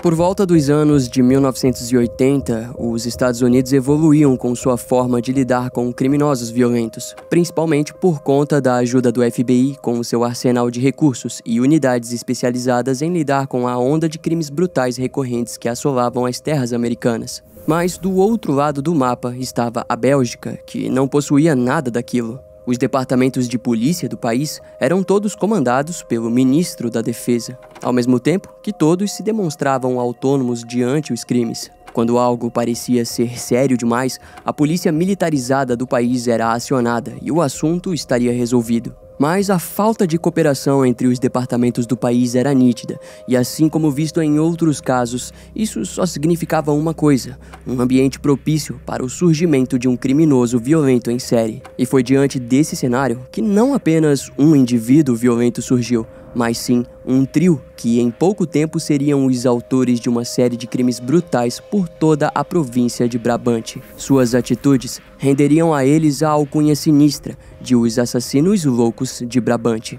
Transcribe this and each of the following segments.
Por volta dos anos de 1980, os Estados Unidos evoluíam com sua forma de lidar com criminosos violentos, principalmente por conta da ajuda do FBI com seu arsenal de recursos e unidades especializadas em lidar com a onda de crimes brutais recorrentes que assolavam as terras americanas. Mas do outro lado do mapa estava a Bélgica, que não possuía nada daquilo. Os departamentos de polícia do país eram todos comandados pelo ministro da Defesa, ao mesmo tempo que todos se demonstravam autônomos diante os crimes. Quando algo parecia ser sério demais, a polícia militarizada do país era acionada e o assunto estaria resolvido. Mas a falta de cooperação entre os departamentos do país era nítida, e assim como visto em outros casos, isso só significava uma coisa: um ambiente propício para o surgimento de um criminoso violento em série. E foi diante desse cenário que não apenas um indivíduo violento surgiu, mas sim um trio que em pouco tempo seriam os autores de uma série de crimes brutais por toda a província de Brabante. Suas atitudes renderiam a eles a alcunha sinistra de os assassinos loucos de Brabante.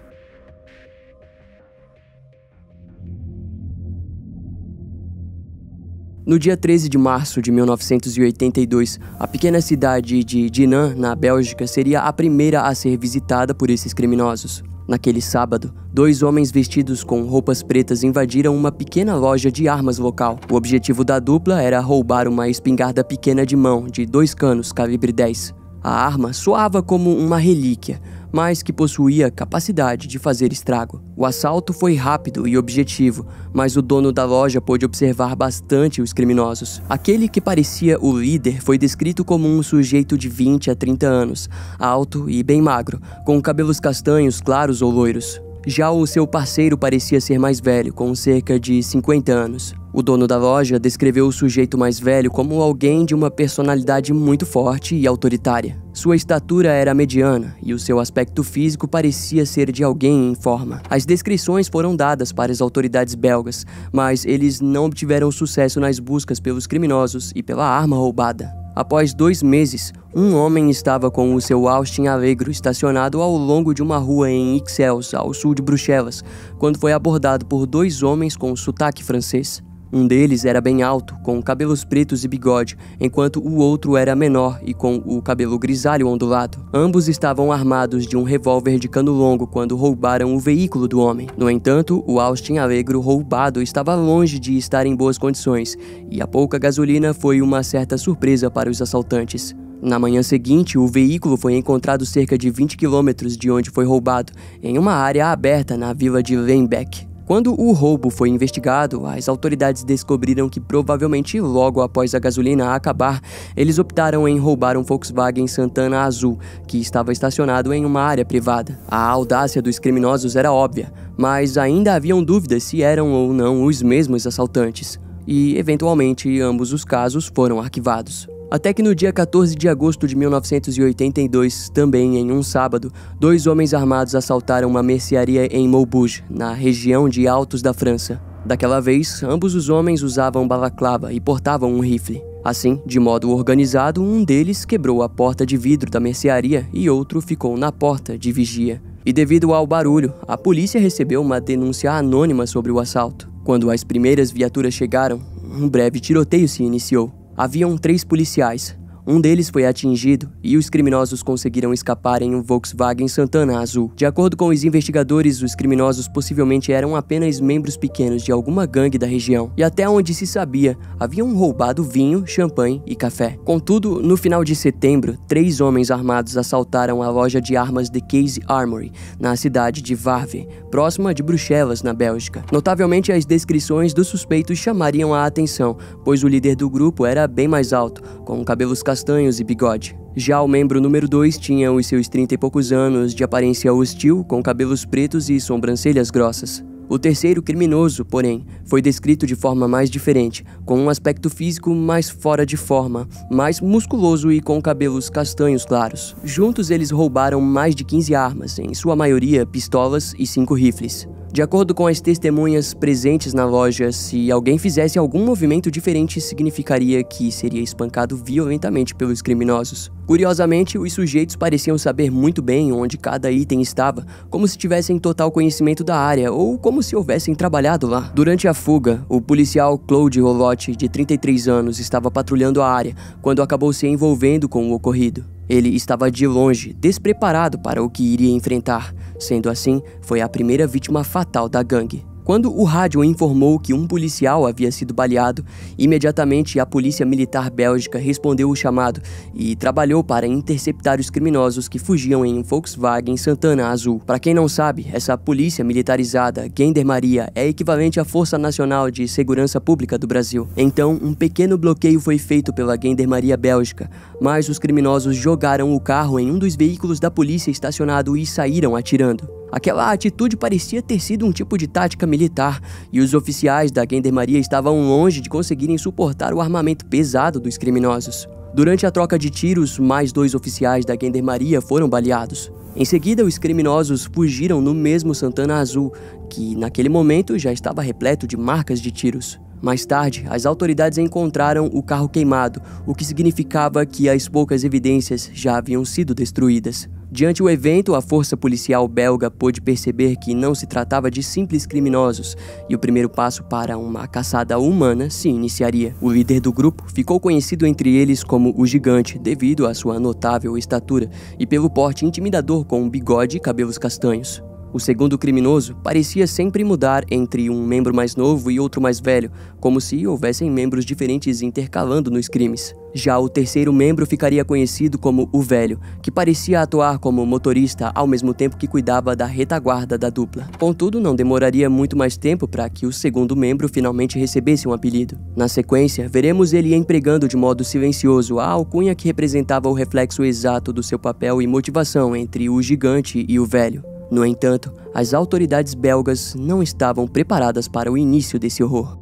No dia 13 de março de 1982, a pequena cidade de Dinan, na Bélgica, seria a primeira a ser visitada por esses criminosos. Naquele sábado, dois homens vestidos com roupas pretas invadiram uma pequena loja de armas local. O objetivo da dupla era roubar uma espingarda pequena de mão de dois canos calibre 10. A arma soava como uma relíquia, mas que possuía capacidade de fazer estrago. O assalto foi rápido e objetivo, mas o dono da loja pôde observar bastante os criminosos. Aquele que parecia o líder foi descrito como um sujeito de 20 a 30 anos, alto e bem magro, com cabelos castanhos claros ou loiros. Já o seu parceiro parecia ser mais velho, com cerca de 50 anos. O dono da loja descreveu o sujeito mais velho como alguém de uma personalidade muito forte e autoritária. Sua estatura era mediana e o seu aspecto físico parecia ser de alguém em forma. As descrições foram dadas para as autoridades belgas, mas eles não obtiveram sucesso nas buscas pelos criminosos e pela arma roubada. Após dois meses, um homem estava com o seu Austin Alegro estacionado ao longo de uma rua em Ixelles, ao sul de Bruxelas, quando foi abordado por dois homens com sotaque francês. Um deles era bem alto, com cabelos pretos e bigode, enquanto o outro era menor e com o cabelo grisalho ondulado. Ambos estavam armados de um revólver de cano longo quando roubaram o veículo do homem. No entanto, o Austin Alegro roubado estava longe de estar em boas condições, e a pouca gasolina foi uma certa surpresa para os assaltantes. Na manhã seguinte, o veículo foi encontrado cerca de 20 quilômetros de onde foi roubado, em uma área aberta na vila de Lembeck. Quando o roubo foi investigado, as autoridades descobriram que provavelmente logo após a gasolina acabar, eles optaram em roubar um Volkswagen Santana azul, que estava estacionado em uma área privada. A audácia dos criminosos era óbvia, mas ainda haviam dúvidas se eram ou não os mesmos assaltantes. E, eventualmente, ambos os casos foram arquivados. Até que no dia 14 de agosto de 1982, também em um sábado, dois homens armados assaltaram uma mercearia em Maubuge, na região de Altos da França. Daquela vez, ambos os homens usavam balaclava e portavam um rifle. Assim, de modo organizado, um deles quebrou a porta de vidro da mercearia e outro ficou na porta de vigia. E devido ao barulho, a polícia recebeu uma denúncia anônima sobre o assalto. Quando as primeiras viaturas chegaram, um breve tiroteio se iniciou haviam três policiais, um deles foi atingido e os criminosos conseguiram escapar em um Volkswagen Santana azul. De acordo com os investigadores, os criminosos possivelmente eram apenas membros pequenos de alguma gangue da região. E até onde se sabia, haviam roubado vinho, champanhe e café. Contudo, no final de setembro, três homens armados assaltaram a loja de armas de Case Armory, na cidade de Varve, próxima de Bruxelas, na Bélgica. Notavelmente, as descrições dos suspeitos chamariam a atenção, pois o líder do grupo era bem mais alto, com cabelos castanhos castanhos e bigode. Já o membro número 2 tinha os seus 30 e poucos anos, de aparência hostil, com cabelos pretos e sobrancelhas grossas. O terceiro criminoso, porém, foi descrito de forma mais diferente, com um aspecto físico mais fora de forma, mais musculoso e com cabelos castanhos claros. Juntos eles roubaram mais de 15 armas, em sua maioria pistolas e cinco rifles. De acordo com as testemunhas presentes na loja, se alguém fizesse algum movimento diferente, significaria que seria espancado violentamente pelos criminosos. Curiosamente, os sujeitos pareciam saber muito bem onde cada item estava, como se tivessem total conhecimento da área ou como se houvessem trabalhado lá. Durante a fuga, o policial Claude Rolotti, de 33 anos, estava patrulhando a área quando acabou se envolvendo com o ocorrido. Ele estava de longe, despreparado para o que iria enfrentar. Sendo assim, foi a primeira vítima fatal da gangue. Quando o rádio informou que um policial havia sido baleado, imediatamente a polícia militar bélgica respondeu o chamado e trabalhou para interceptar os criminosos que fugiam em um Volkswagen Santana Azul. Para quem não sabe, essa polícia militarizada, Gendarmeria, é equivalente à Força Nacional de Segurança Pública do Brasil. Então, um pequeno bloqueio foi feito pela Gendarmeria bélgica, mas os criminosos jogaram o carro em um dos veículos da polícia estacionado e saíram atirando. Aquela atitude parecia ter sido um tipo de tática militar, e os oficiais da Gendarmeria estavam longe de conseguirem suportar o armamento pesado dos criminosos. Durante a troca de tiros, mais dois oficiais da Gendarmeria foram baleados. Em seguida, os criminosos fugiram no mesmo Santana Azul, que naquele momento já estava repleto de marcas de tiros. Mais tarde, as autoridades encontraram o carro queimado, o que significava que as poucas evidências já haviam sido destruídas. Diante o evento, a força policial belga pôde perceber que não se tratava de simples criminosos e o primeiro passo para uma caçada humana se iniciaria. O líder do grupo ficou conhecido entre eles como o Gigante devido à sua notável estatura e pelo porte intimidador com um bigode e cabelos castanhos. O segundo criminoso parecia sempre mudar entre um membro mais novo e outro mais velho, como se houvessem membros diferentes intercalando nos crimes. Já o terceiro membro ficaria conhecido como o velho, que parecia atuar como motorista ao mesmo tempo que cuidava da retaguarda da dupla. Contudo, não demoraria muito mais tempo para que o segundo membro finalmente recebesse um apelido. Na sequência, veremos ele empregando de modo silencioso a alcunha que representava o reflexo exato do seu papel e motivação entre o gigante e o velho. No entanto, as autoridades belgas não estavam preparadas para o início desse horror.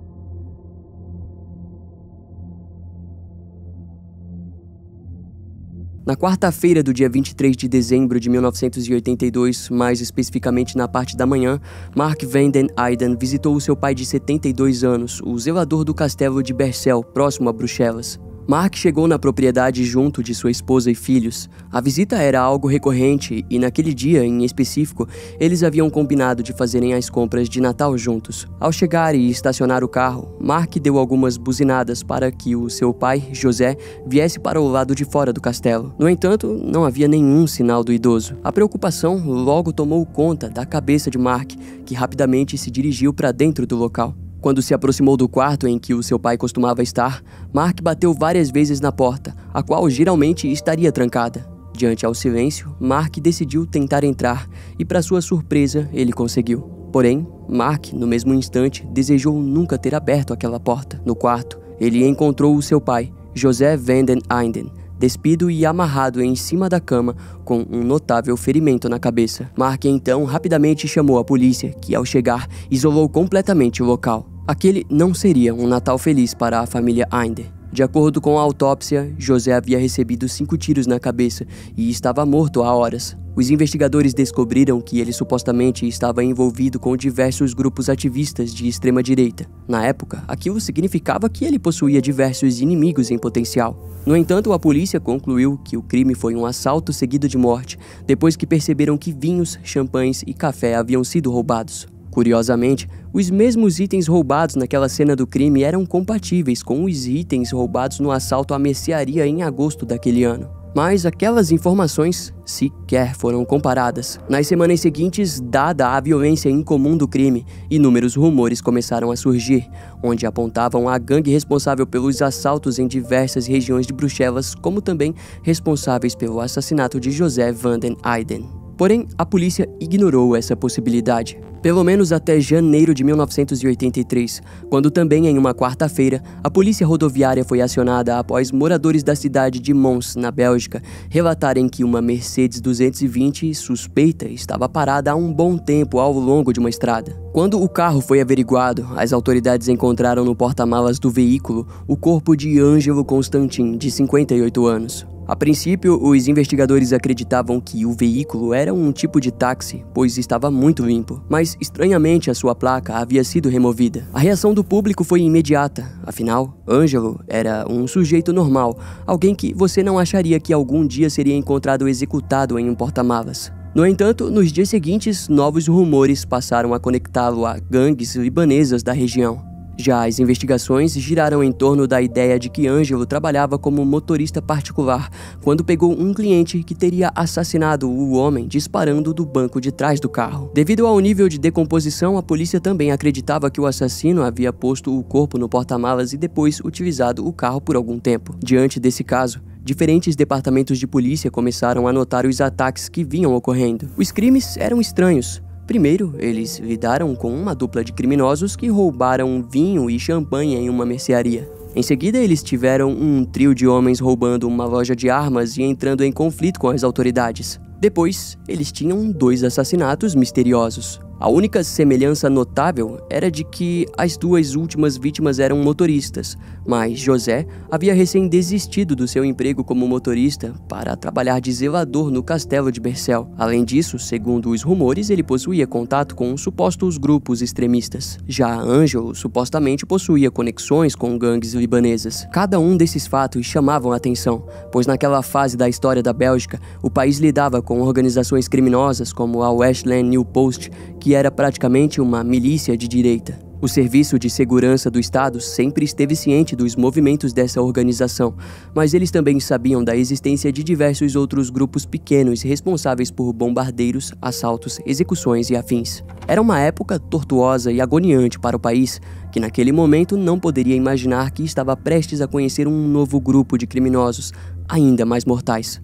Na quarta-feira do dia 23 de dezembro de 1982, mais especificamente na parte da manhã, Mark van den Eyden visitou seu pai de 72 anos, o zelador do castelo de Bercel, próximo a Bruxelas. Mark chegou na propriedade junto de sua esposa e filhos. A visita era algo recorrente e, naquele dia em específico, eles haviam combinado de fazerem as compras de Natal juntos. Ao chegar e estacionar o carro, Mark deu algumas buzinadas para que o seu pai, José, viesse para o lado de fora do castelo. No entanto, não havia nenhum sinal do idoso. A preocupação logo tomou conta da cabeça de Mark, que rapidamente se dirigiu para dentro do local. Quando se aproximou do quarto em que o seu pai costumava estar, Mark bateu várias vezes na porta, a qual geralmente estaria trancada. Diante ao silêncio, Mark decidiu tentar entrar e, para sua surpresa, ele conseguiu. Porém, Mark, no mesmo instante, desejou nunca ter aberto aquela porta. No quarto, ele encontrou o seu pai, José Vanden Einden, despido e amarrado em cima da cama, com um notável ferimento na cabeça. Mark então rapidamente chamou a polícia, que ao chegar isolou completamente o local. Aquele não seria um Natal feliz para a família Einder. De acordo com a autópsia, José havia recebido cinco tiros na cabeça e estava morto há horas. Os investigadores descobriram que ele supostamente estava envolvido com diversos grupos ativistas de extrema-direita. Na época, aquilo significava que ele possuía diversos inimigos em potencial. No entanto, a polícia concluiu que o crime foi um assalto seguido de morte, depois que perceberam que vinhos, champanhes e café haviam sido roubados. Curiosamente, os mesmos itens roubados naquela cena do crime eram compatíveis com os itens roubados no assalto à mercearia em agosto daquele ano. Mas aquelas informações sequer foram comparadas. Nas semanas seguintes, dada a violência incomum do crime, inúmeros rumores começaram a surgir, onde apontavam a gangue responsável pelos assaltos em diversas regiões de Bruxelas, como também responsáveis pelo assassinato de José Vanden Eyden. Porém, a polícia ignorou essa possibilidade pelo menos até janeiro de 1983, quando também em uma quarta-feira, a polícia rodoviária foi acionada após moradores da cidade de Mons, na Bélgica, relatarem que uma Mercedes 220 suspeita estava parada há um bom tempo ao longo de uma estrada. Quando o carro foi averiguado, as autoridades encontraram no porta-malas do veículo o corpo de Ângelo Constantin, de 58 anos. A princípio, os investigadores acreditavam que o veículo era um tipo de táxi, pois estava muito limpo. Mas estranhamente a sua placa havia sido removida. A reação do público foi imediata, afinal, Ângelo era um sujeito normal, alguém que você não acharia que algum dia seria encontrado executado em um porta-malas. No entanto, nos dias seguintes, novos rumores passaram a conectá-lo a gangues libanesas da região. Já as investigações giraram em torno da ideia de que Ângelo trabalhava como motorista particular quando pegou um cliente que teria assassinado o homem disparando do banco de trás do carro. Devido ao nível de decomposição, a polícia também acreditava que o assassino havia posto o corpo no porta-malas e depois utilizado o carro por algum tempo. Diante desse caso, diferentes departamentos de polícia começaram a notar os ataques que vinham ocorrendo. Os crimes eram estranhos, Primeiro, eles lidaram com uma dupla de criminosos que roubaram vinho e champanhe em uma mercearia. Em seguida, eles tiveram um trio de homens roubando uma loja de armas e entrando em conflito com as autoridades. Depois, eles tinham dois assassinatos misteriosos. A única semelhança notável era de que as duas últimas vítimas eram motoristas, mas José havia recém desistido do seu emprego como motorista para trabalhar de zelador no castelo de Bercel. Além disso, segundo os rumores, ele possuía contato com supostos grupos extremistas. Já Ângelo supostamente possuía conexões com gangues libanesas. Cada um desses fatos chamavam a atenção, pois naquela fase da história da Bélgica, o país lidava com organizações criminosas como a Westland New Post, que que era praticamente uma milícia de direita. O Serviço de Segurança do Estado sempre esteve ciente dos movimentos dessa organização, mas eles também sabiam da existência de diversos outros grupos pequenos responsáveis por bombardeiros, assaltos, execuções e afins. Era uma época tortuosa e agoniante para o país, que naquele momento não poderia imaginar que estava prestes a conhecer um novo grupo de criminosos, ainda mais mortais.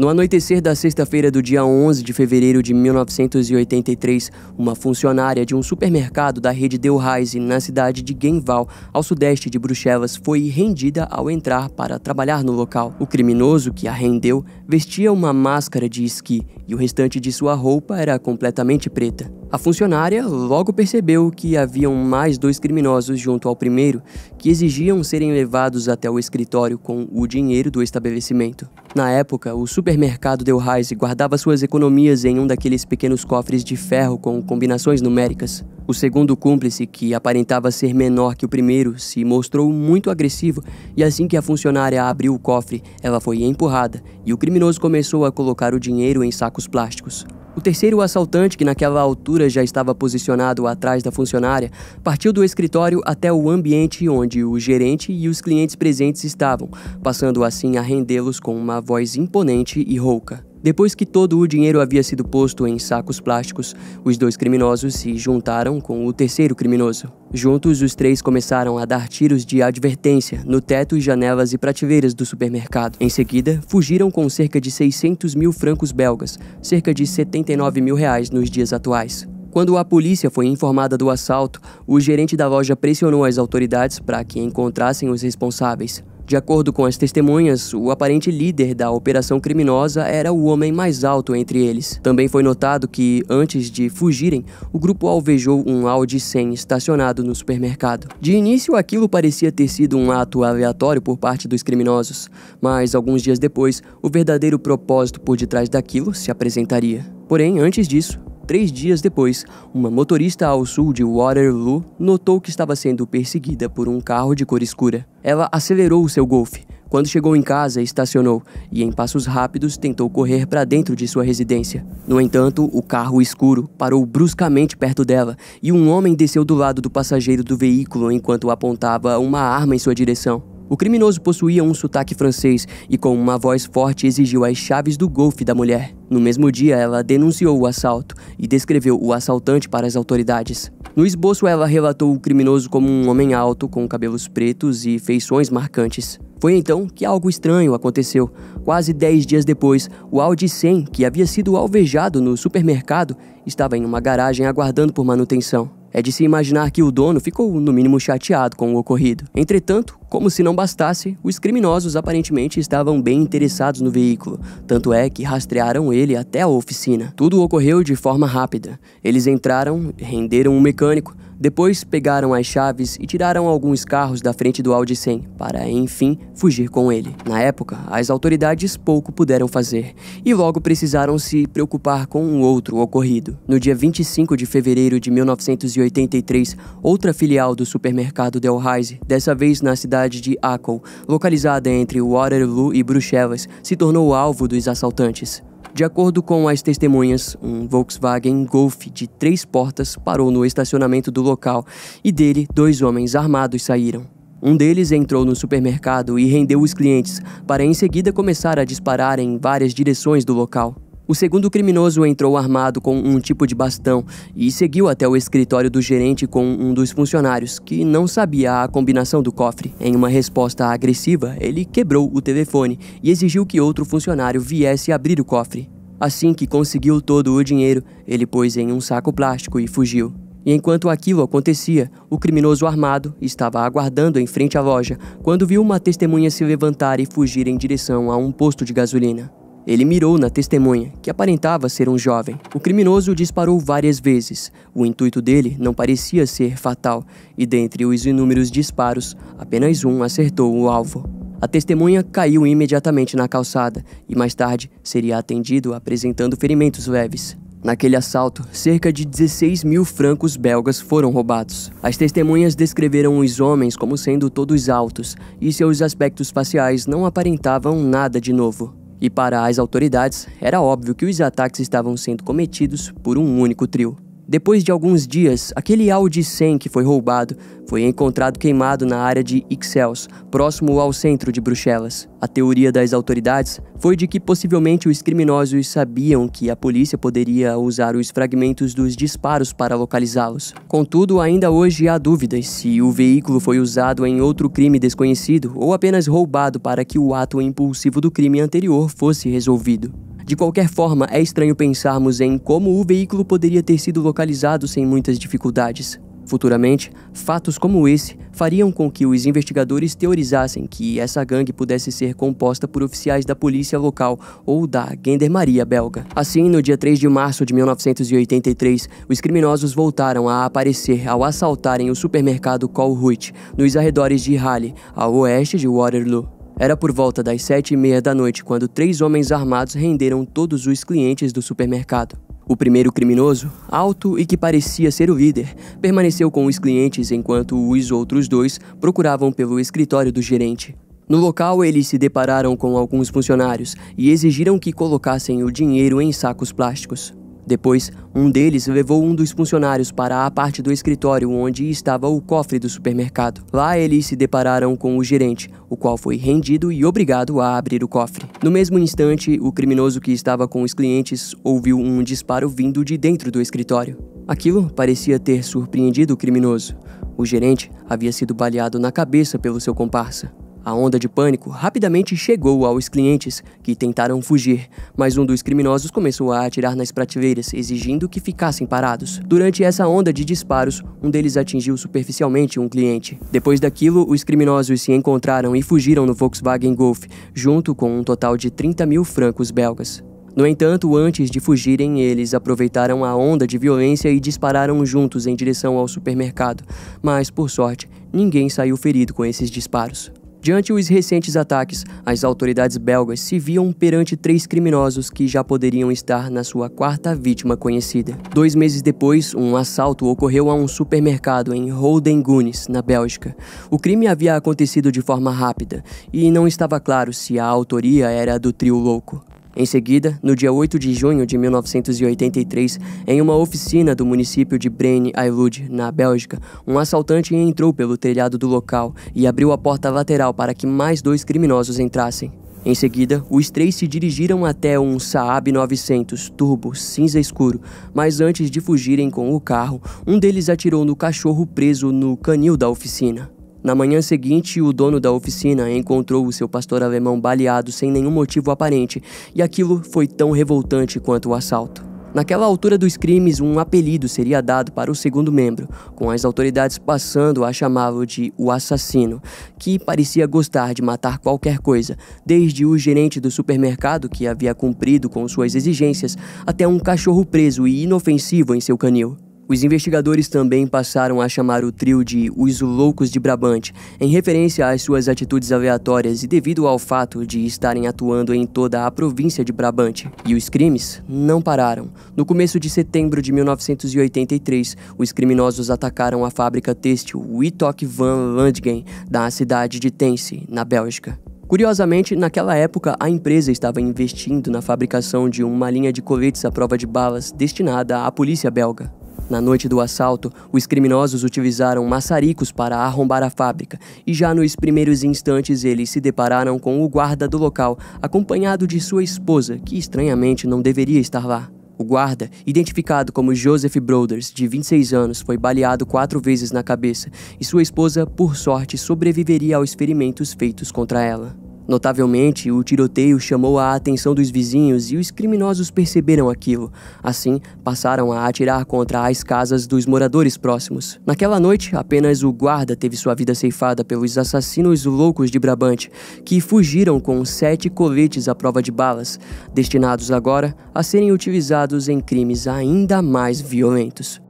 No anoitecer da sexta-feira do dia 11 de fevereiro de 1983, uma funcionária de um supermercado da rede Reise, na cidade de Genval, ao sudeste de Bruxelas, foi rendida ao entrar para trabalhar no local. O criminoso que a rendeu vestia uma máscara de esqui e o restante de sua roupa era completamente preta. A funcionária logo percebeu que haviam mais dois criminosos junto ao primeiro que exigiam serem levados até o escritório com o dinheiro do estabelecimento. Na época, o supermercado Del Delhaize guardava suas economias em um daqueles pequenos cofres de ferro com combinações numéricas. O segundo cúmplice, que aparentava ser menor que o primeiro, se mostrou muito agressivo e assim que a funcionária abriu o cofre, ela foi empurrada e o criminoso começou a colocar o dinheiro em sacos plásticos. O terceiro assaltante, que naquela altura já estava posicionado atrás da funcionária, partiu do escritório até o ambiente onde o gerente e os clientes presentes estavam, passando assim a rendê-los com uma voz imponente e rouca. Depois que todo o dinheiro havia sido posto em sacos plásticos, os dois criminosos se juntaram com o terceiro criminoso. Juntos, os três começaram a dar tiros de advertência no teto, janelas e prateleiras do supermercado. Em seguida, fugiram com cerca de 600 mil francos belgas, cerca de 79 mil reais nos dias atuais. Quando a polícia foi informada do assalto, o gerente da loja pressionou as autoridades para que encontrassem os responsáveis. De acordo com as testemunhas, o aparente líder da operação criminosa era o homem mais alto entre eles. Também foi notado que, antes de fugirem, o grupo alvejou um Audi 100 estacionado no supermercado. De início, aquilo parecia ter sido um ato aleatório por parte dos criminosos, mas alguns dias depois, o verdadeiro propósito por detrás daquilo se apresentaria. Porém, antes disso, três dias depois, uma motorista ao sul de Waterloo notou que estava sendo perseguida por um carro de cor escura. Ela acelerou o seu Golfe. Quando chegou em casa, estacionou e, em passos rápidos, tentou correr para dentro de sua residência. No entanto, o carro escuro parou bruscamente perto dela e um homem desceu do lado do passageiro do veículo enquanto apontava uma arma em sua direção. O criminoso possuía um sotaque francês e, com uma voz forte, exigiu as chaves do golfe da mulher. No mesmo dia, ela denunciou o assalto e descreveu o assaltante para as autoridades. No esboço, ela relatou o criminoso como um homem alto, com cabelos pretos e feições marcantes. Foi então que algo estranho aconteceu. Quase 10 dias depois, o Audi 100, que havia sido alvejado no supermercado, estava em uma garagem aguardando por manutenção. É de se imaginar que o dono ficou, no mínimo, chateado com o ocorrido. Entretanto, como se não bastasse, os criminosos aparentemente estavam bem interessados no veículo, tanto é que rastrearam ele até a oficina. Tudo ocorreu de forma rápida. Eles entraram, renderam um mecânico, depois pegaram as chaves e tiraram alguns carros da frente do Audi 100 para, enfim, fugir com ele. Na época, as autoridades pouco puderam fazer e logo precisaram se preocupar com um outro ocorrido. No dia 25 de fevereiro de 1983, outra filial do supermercado Delhaize, dessa vez na cidade cidade de Akou, localizada entre Waterloo e Bruxelas, se tornou alvo dos assaltantes. De acordo com as testemunhas, um Volkswagen Golf de três portas parou no estacionamento do local e dele dois homens armados saíram. Um deles entrou no supermercado e rendeu os clientes, para em seguida começar a disparar em várias direções do local. O segundo criminoso entrou armado com um tipo de bastão e seguiu até o escritório do gerente com um dos funcionários, que não sabia a combinação do cofre. Em uma resposta agressiva, ele quebrou o telefone e exigiu que outro funcionário viesse abrir o cofre. Assim que conseguiu todo o dinheiro, ele pôs em um saco plástico e fugiu. E enquanto aquilo acontecia, o criminoso armado estava aguardando em frente à loja quando viu uma testemunha se levantar e fugir em direção a um posto de gasolina. Ele mirou na testemunha, que aparentava ser um jovem. O criminoso disparou várias vezes. O intuito dele não parecia ser fatal, e dentre os inúmeros disparos, apenas um acertou o alvo. A testemunha caiu imediatamente na calçada e mais tarde seria atendido apresentando ferimentos leves. Naquele assalto, cerca de 16 mil francos belgas foram roubados. As testemunhas descreveram os homens como sendo todos altos e seus aspectos faciais não aparentavam nada de novo. E para as autoridades, era óbvio que os ataques estavam sendo cometidos por um único trio. Depois de alguns dias, aquele Audi 100 que foi roubado foi encontrado queimado na área de Ixelles, próximo ao centro de Bruxelas. A teoria das autoridades foi de que possivelmente os criminosos sabiam que a polícia poderia usar os fragmentos dos disparos para localizá-los. Contudo, ainda hoje há dúvidas se o veículo foi usado em outro crime desconhecido ou apenas roubado para que o ato impulsivo do crime anterior fosse resolvido. De qualquer forma, é estranho pensarmos em como o veículo poderia ter sido localizado sem muitas dificuldades. Futuramente, fatos como esse fariam com que os investigadores teorizassem que essa gangue pudesse ser composta por oficiais da polícia local ou da gendarmeria belga. Assim, no dia 3 de março de 1983, os criminosos voltaram a aparecer ao assaltarem o supermercado Colruyt, nos arredores de Halle, ao oeste de Waterloo. Era por volta das sete e meia da noite quando três homens armados renderam todos os clientes do supermercado. O primeiro criminoso, alto e que parecia ser o líder, permaneceu com os clientes enquanto os outros dois procuravam pelo escritório do gerente. No local, eles se depararam com alguns funcionários e exigiram que colocassem o dinheiro em sacos plásticos. Depois, um deles levou um dos funcionários para a parte do escritório onde estava o cofre do supermercado. Lá eles se depararam com o gerente, o qual foi rendido e obrigado a abrir o cofre. No mesmo instante, o criminoso que estava com os clientes ouviu um disparo vindo de dentro do escritório. Aquilo parecia ter surpreendido o criminoso. O gerente havia sido baleado na cabeça pelo seu comparsa. A onda de pânico rapidamente chegou aos clientes, que tentaram fugir, mas um dos criminosos começou a atirar nas prateleiras, exigindo que ficassem parados. Durante essa onda de disparos, um deles atingiu superficialmente um cliente. Depois daquilo, os criminosos se encontraram e fugiram no Volkswagen Golf, junto com um total de 30 mil francos belgas. No entanto, antes de fugirem, eles aproveitaram a onda de violência e dispararam juntos em direção ao supermercado, mas, por sorte, ninguém saiu ferido com esses disparos. Diante os recentes ataques, as autoridades belgas se viam perante três criminosos que já poderiam estar na sua quarta vítima conhecida. Dois meses depois, um assalto ocorreu a um supermercado em Roldengunes, na Bélgica. O crime havia acontecido de forma rápida e não estava claro se a autoria era do trio louco. Em seguida, no dia 8 de junho de 1983, em uma oficina do município de Braine-Alud, na Bélgica, um assaltante entrou pelo telhado do local e abriu a porta lateral para que mais dois criminosos entrassem. Em seguida, os três se dirigiram até um Saab 900 turbo cinza escuro, mas antes de fugirem com o carro, um deles atirou no cachorro preso no canil da oficina. Na manhã seguinte, o dono da oficina encontrou o seu pastor alemão baleado sem nenhum motivo aparente, e aquilo foi tão revoltante quanto o assalto. Naquela altura dos crimes, um apelido seria dado para o segundo membro, com as autoridades passando a chamá-lo de o assassino, que parecia gostar de matar qualquer coisa, desde o gerente do supermercado que havia cumprido com suas exigências, até um cachorro preso e inofensivo em seu canil. Os investigadores também passaram a chamar o trio de Os Loucos de Brabante, em referência às suas atitudes aleatórias e devido ao fato de estarem atuando em toda a província de Brabante. E os crimes não pararam. No começo de setembro de 1983, os criminosos atacaram a fábrica têxtil Witok van Landgen, da cidade de Tense, na Bélgica. Curiosamente, naquela época, a empresa estava investindo na fabricação de uma linha de coletes à prova de balas destinada à polícia belga. Na noite do assalto, os criminosos utilizaram maçaricos para arrombar a fábrica e já nos primeiros instantes eles se depararam com o guarda do local, acompanhado de sua esposa, que estranhamente não deveria estar lá. O guarda, identificado como Joseph Broders, de 26 anos, foi baleado quatro vezes na cabeça e sua esposa, por sorte, sobreviveria aos ferimentos feitos contra ela. Notavelmente, o tiroteio chamou a atenção dos vizinhos e os criminosos perceberam aquilo. Assim, passaram a atirar contra as casas dos moradores próximos. Naquela noite, apenas o guarda teve sua vida ceifada pelos assassinos loucos de Brabante, que fugiram com sete coletes à prova de balas, destinados agora a serem utilizados em crimes ainda mais violentos.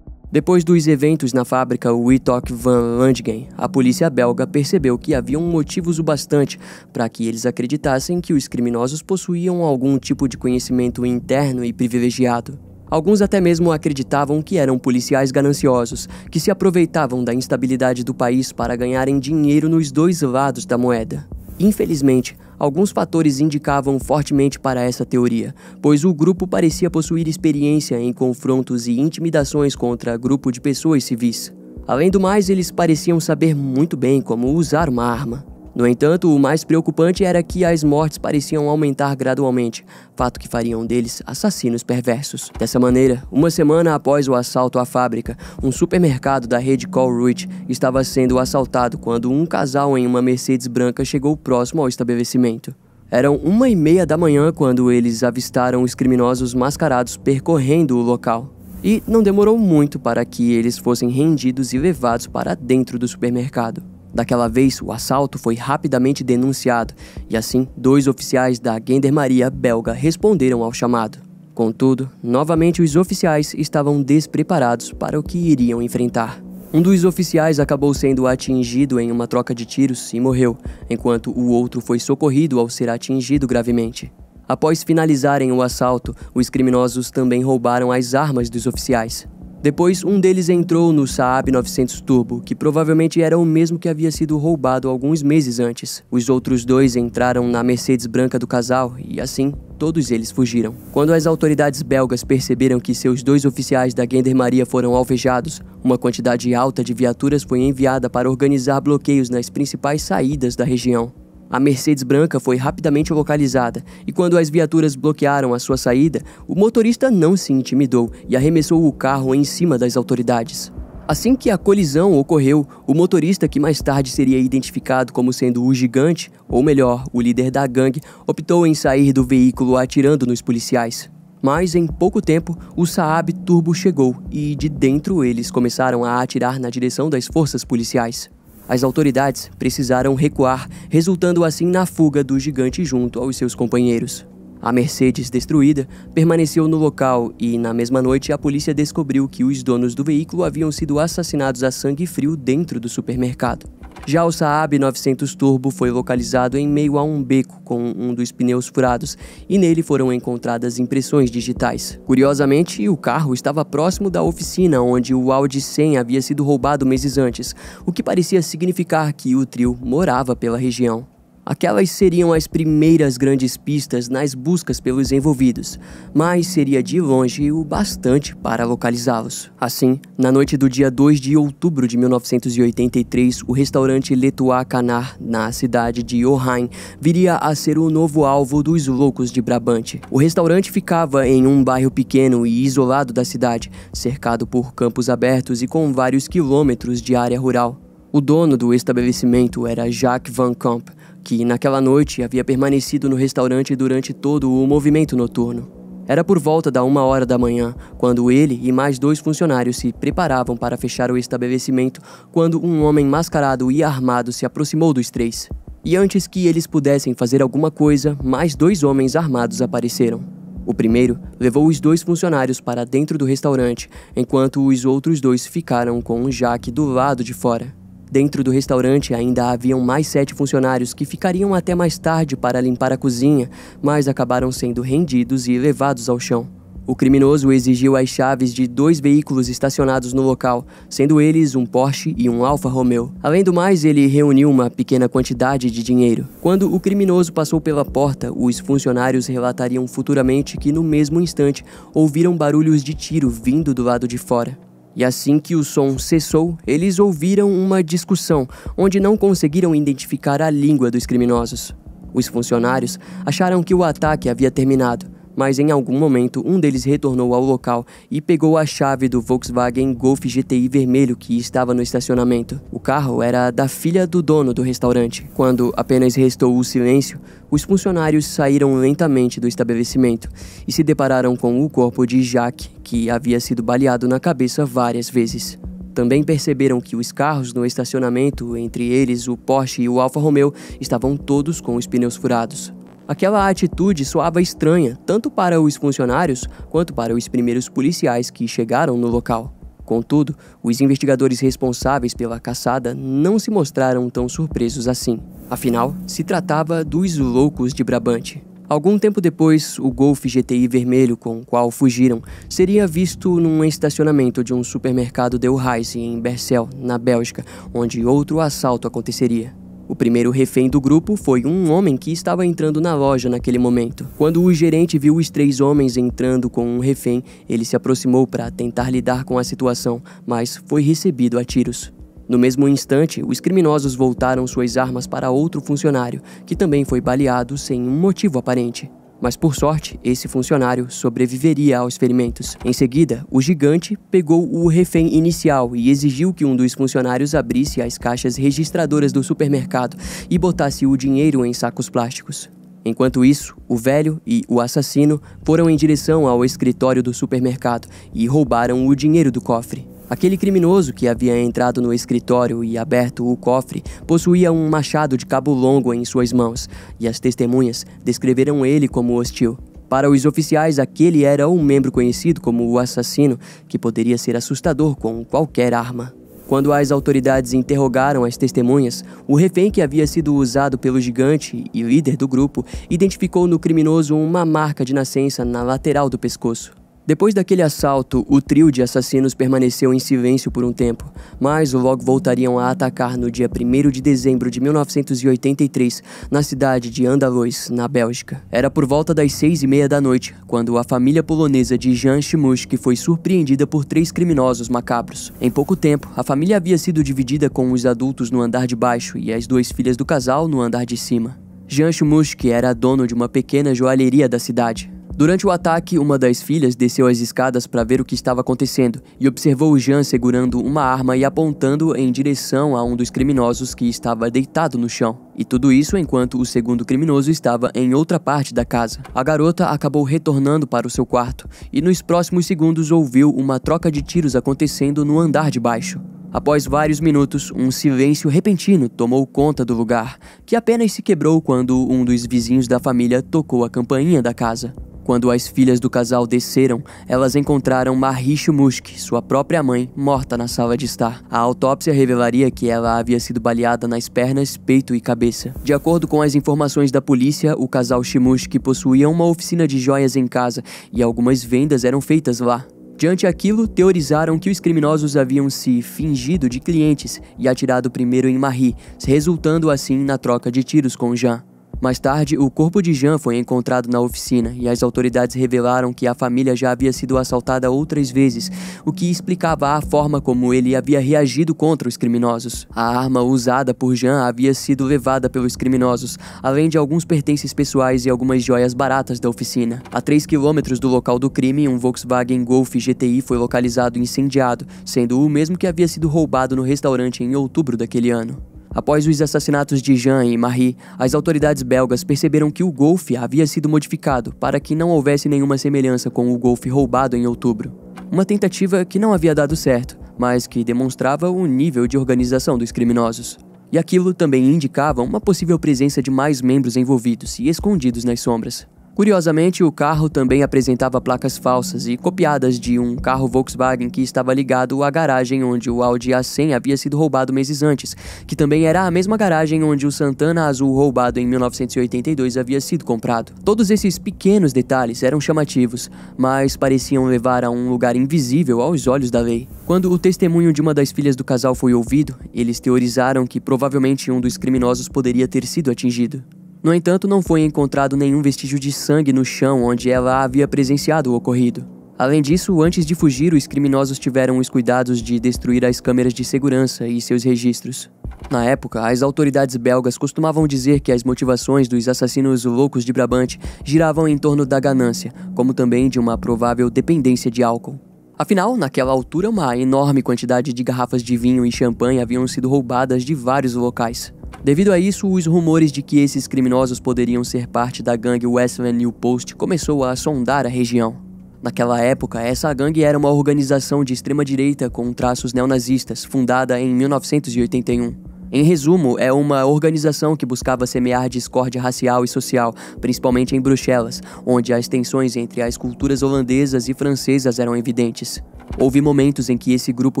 Depois dos eventos na fábrica Witok van Landgen, a polícia belga percebeu que haviam motivos o bastante para que eles acreditassem que os criminosos possuíam algum tipo de conhecimento interno e privilegiado. Alguns até mesmo acreditavam que eram policiais gananciosos, que se aproveitavam da instabilidade do país para ganharem dinheiro nos dois lados da moeda. Infelizmente, Alguns fatores indicavam fortemente para essa teoria, pois o grupo parecia possuir experiência em confrontos e intimidações contra grupo de pessoas civis. Além do mais, eles pareciam saber muito bem como usar uma arma. No entanto, o mais preocupante era que as mortes pareciam aumentar gradualmente, fato que fariam deles assassinos perversos. Dessa maneira, uma semana após o assalto à fábrica, um supermercado da rede Colruyt estava sendo assaltado quando um casal em uma Mercedes branca chegou próximo ao estabelecimento. Eram uma e meia da manhã quando eles avistaram os criminosos mascarados percorrendo o local. E não demorou muito para que eles fossem rendidos e levados para dentro do supermercado. Daquela vez, o assalto foi rapidamente denunciado e assim dois oficiais da gendarmeria belga responderam ao chamado. Contudo, novamente os oficiais estavam despreparados para o que iriam enfrentar. Um dos oficiais acabou sendo atingido em uma troca de tiros e morreu, enquanto o outro foi socorrido ao ser atingido gravemente. Após finalizarem o assalto, os criminosos também roubaram as armas dos oficiais. Depois, um deles entrou no Saab 900 Turbo, que provavelmente era o mesmo que havia sido roubado alguns meses antes. Os outros dois entraram na Mercedes branca do casal e, assim, todos eles fugiram. Quando as autoridades belgas perceberam que seus dois oficiais da Gendarmeria foram alvejados, uma quantidade alta de viaturas foi enviada para organizar bloqueios nas principais saídas da região. A Mercedes branca foi rapidamente localizada e, quando as viaturas bloquearam a sua saída, o motorista não se intimidou e arremessou o carro em cima das autoridades. Assim que a colisão ocorreu, o motorista, que mais tarde seria identificado como sendo o gigante, ou melhor, o líder da gangue, optou em sair do veículo atirando nos policiais. Mas em pouco tempo, o Saab Turbo chegou e de dentro eles começaram a atirar na direção das forças policiais. As autoridades precisaram recuar, resultando assim na fuga do gigante junto aos seus companheiros. A Mercedes destruída permaneceu no local e, na mesma noite, a polícia descobriu que os donos do veículo haviam sido assassinados a sangue frio dentro do supermercado. Já o Saab 900 Turbo foi localizado em meio a um beco com um dos pneus furados e nele foram encontradas impressões digitais. Curiosamente, o carro estava próximo da oficina onde o Audi 100 havia sido roubado meses antes, o que parecia significar que o trio morava pela região. Aquelas seriam as primeiras grandes pistas nas buscas pelos envolvidos, mas seria de longe o bastante para localizá-los. Assim, na noite do dia 2 de outubro de 1983, o restaurante Letuá Canar, na cidade de Ohain, viria a ser o novo alvo dos loucos de Brabante. O restaurante ficava em um bairro pequeno e isolado da cidade, cercado por campos abertos e com vários quilômetros de área rural. O dono do estabelecimento era Jacques Van Camp, que naquela noite havia permanecido no restaurante durante todo o movimento noturno. Era por volta da uma hora da manhã, quando ele e mais dois funcionários se preparavam para fechar o estabelecimento, quando um homem mascarado e armado se aproximou dos três. E antes que eles pudessem fazer alguma coisa, mais dois homens armados apareceram. O primeiro levou os dois funcionários para dentro do restaurante, enquanto os outros dois ficaram com o Jack do lado de fora. Dentro do restaurante ainda haviam mais sete funcionários que ficariam até mais tarde para limpar a cozinha, mas acabaram sendo rendidos e levados ao chão. O criminoso exigiu as chaves de dois veículos estacionados no local, sendo eles um Porsche e um Alfa Romeo. Além do mais, ele reuniu uma pequena quantidade de dinheiro. Quando o criminoso passou pela porta, os funcionários relatariam futuramente que no mesmo instante ouviram barulhos de tiro vindo do lado de fora. E assim que o som cessou, eles ouviram uma discussão, onde não conseguiram identificar a língua dos criminosos. Os funcionários acharam que o ataque havia terminado, mas em algum momento um deles retornou ao local e pegou a chave do Volkswagen Golf GTI vermelho que estava no estacionamento. O carro era da filha do dono do restaurante. Quando apenas restou o silêncio, os funcionários saíram lentamente do estabelecimento e se depararam com o corpo de Jacques, que havia sido baleado na cabeça várias vezes. Também perceberam que os carros no estacionamento, entre eles o Porsche e o Alfa Romeo, estavam todos com os pneus furados. Aquela atitude soava estranha tanto para os funcionários quanto para os primeiros policiais que chegaram no local. Contudo, os investigadores responsáveis pela caçada não se mostraram tão surpresos assim. Afinal, se tratava dos loucos de Brabante. Algum tempo depois, o Golf GTI vermelho com o qual fugiram seria visto num estacionamento de um supermercado Delhaize em Bercel, na Bélgica, onde outro assalto aconteceria. O primeiro refém do grupo foi um homem que estava entrando na loja naquele momento. Quando o gerente viu os três homens entrando com um refém, ele se aproximou para tentar lidar com a situação, mas foi recebido a tiros. No mesmo instante, os criminosos voltaram suas armas para outro funcionário, que também foi baleado sem um motivo aparente mas por sorte, esse funcionário sobreviveria aos ferimentos. Em seguida, o gigante pegou o refém inicial e exigiu que um dos funcionários abrisse as caixas registradoras do supermercado e botasse o dinheiro em sacos plásticos. Enquanto isso, o velho e o assassino foram em direção ao escritório do supermercado e roubaram o dinheiro do cofre. Aquele criminoso que havia entrado no escritório e aberto o cofre possuía um machado de cabo longo em suas mãos, e as testemunhas descreveram ele como hostil. Para os oficiais, aquele era um membro conhecido como o assassino, que poderia ser assustador com qualquer arma. Quando as autoridades interrogaram as testemunhas, o refém que havia sido usado pelo gigante e líder do grupo identificou no criminoso uma marca de nascença na lateral do pescoço. Depois daquele assalto, o trio de assassinos permaneceu em silêncio por um tempo, mas logo voltariam a atacar no dia 1 de dezembro de 1983, na cidade de Andalois, na Bélgica. Era por volta das seis e meia da noite, quando a família polonesa de Jan Shimushki foi surpreendida por três criminosos macabros. Em pouco tempo, a família havia sido dividida com os adultos no andar de baixo e as duas filhas do casal no andar de cima. Jan Shimushki era dono de uma pequena joalheria da cidade. Durante o ataque, uma das filhas desceu as escadas para ver o que estava acontecendo e observou Jean segurando uma arma e apontando em direção a um dos criminosos que estava deitado no chão. E tudo isso enquanto o segundo criminoso estava em outra parte da casa. A garota acabou retornando para o seu quarto e nos próximos segundos ouviu uma troca de tiros acontecendo no andar de baixo. Após vários minutos, um silêncio repentino tomou conta do lugar, que apenas se quebrou quando um dos vizinhos da família tocou a campainha da casa. Quando as filhas do casal desceram, elas encontraram Marie Mushk, sua própria mãe, morta na sala de estar. A autópsia revelaria que ela havia sido baleada nas pernas, peito e cabeça. De acordo com as informações da polícia, o casal Shimushk possuía uma oficina de joias em casa e algumas vendas eram feitas lá. Diante aquilo, teorizaram que os criminosos haviam se fingido de clientes e atirado primeiro em Marie, resultando assim na troca de tiros com Jean. Mais tarde, o corpo de Jean foi encontrado na oficina e as autoridades revelaram que a família já havia sido assaltada outras vezes, o que explicava a forma como ele havia reagido contra os criminosos. A arma usada por Jean havia sido levada pelos criminosos, além de alguns pertences pessoais e algumas joias baratas da oficina. A 3 quilômetros do local do crime, um Volkswagen Golf GTI foi localizado incendiado, sendo o mesmo que havia sido roubado no restaurante em outubro daquele ano. Após os assassinatos de Jean e Marie, as autoridades belgas perceberam que o Golfe havia sido modificado para que não houvesse nenhuma semelhança com o Golfe roubado em outubro. Uma tentativa que não havia dado certo, mas que demonstrava o nível de organização dos criminosos. E aquilo também indicava uma possível presença de mais membros envolvidos e escondidos nas sombras. Curiosamente, o carro também apresentava placas falsas e copiadas de um carro Volkswagen que estava ligado à garagem onde o Audi A100 havia sido roubado meses antes, que também era a mesma garagem onde o Santana Azul roubado em 1982 havia sido comprado. Todos esses pequenos detalhes eram chamativos, mas pareciam levar a um lugar invisível aos olhos da lei. Quando o testemunho de uma das filhas do casal foi ouvido, eles teorizaram que provavelmente um dos criminosos poderia ter sido atingido. No entanto, não foi encontrado nenhum vestígio de sangue no chão onde ela havia presenciado o ocorrido. Além disso, antes de fugir, os criminosos tiveram os cuidados de destruir as câmeras de segurança e seus registros. Na época, as autoridades belgas costumavam dizer que as motivações dos assassinos loucos de Brabante giravam em torno da ganância, como também de uma provável dependência de álcool. Afinal, naquela altura, uma enorme quantidade de garrafas de vinho e champanhe haviam sido roubadas de vários locais. Devido a isso, os rumores de que esses criminosos poderiam ser parte da gangue Westland New Post começou a sondar a região. Naquela época, essa gangue era uma organização de extrema-direita com traços neonazistas, fundada em 1981. Em resumo, é uma organização que buscava semear discórdia racial e social, principalmente em Bruxelas, onde as tensões entre as culturas holandesas e francesas eram evidentes. Houve momentos em que esse grupo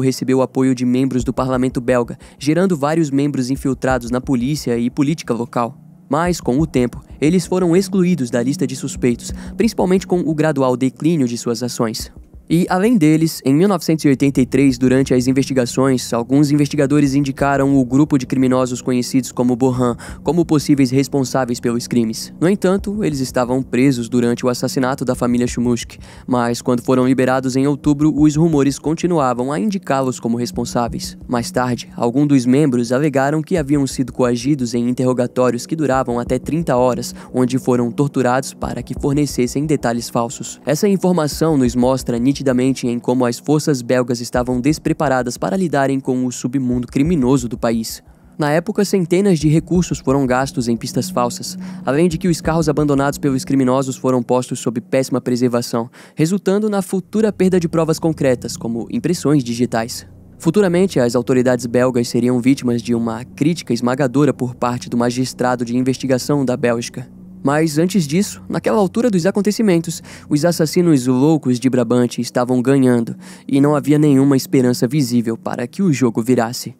recebeu apoio de membros do parlamento belga, gerando vários membros infiltrados na polícia e política local. Mas, com o tempo, eles foram excluídos da lista de suspeitos, principalmente com o gradual declínio de suas ações. E, além deles, em 1983, durante as investigações, alguns investigadores indicaram o grupo de criminosos conhecidos como Bohan como possíveis responsáveis pelos crimes. No entanto, eles estavam presos durante o assassinato da família Chumushk, mas quando foram liberados em outubro, os rumores continuavam a indicá-los como responsáveis. Mais tarde, alguns dos membros alegaram que haviam sido coagidos em interrogatórios que duravam até 30 horas, onde foram torturados para que fornecessem detalhes falsos. Essa informação nos mostra nitidamente nitidamente em como as forças belgas estavam despreparadas para lidarem com o submundo criminoso do país. Na época, centenas de recursos foram gastos em pistas falsas, além de que os carros abandonados pelos criminosos foram postos sob péssima preservação, resultando na futura perda de provas concretas, como impressões digitais. Futuramente, as autoridades belgas seriam vítimas de uma crítica esmagadora por parte do magistrado de investigação da Bélgica. Mas antes disso, naquela altura dos acontecimentos, os assassinos loucos de Brabante estavam ganhando e não havia nenhuma esperança visível para que o jogo virasse.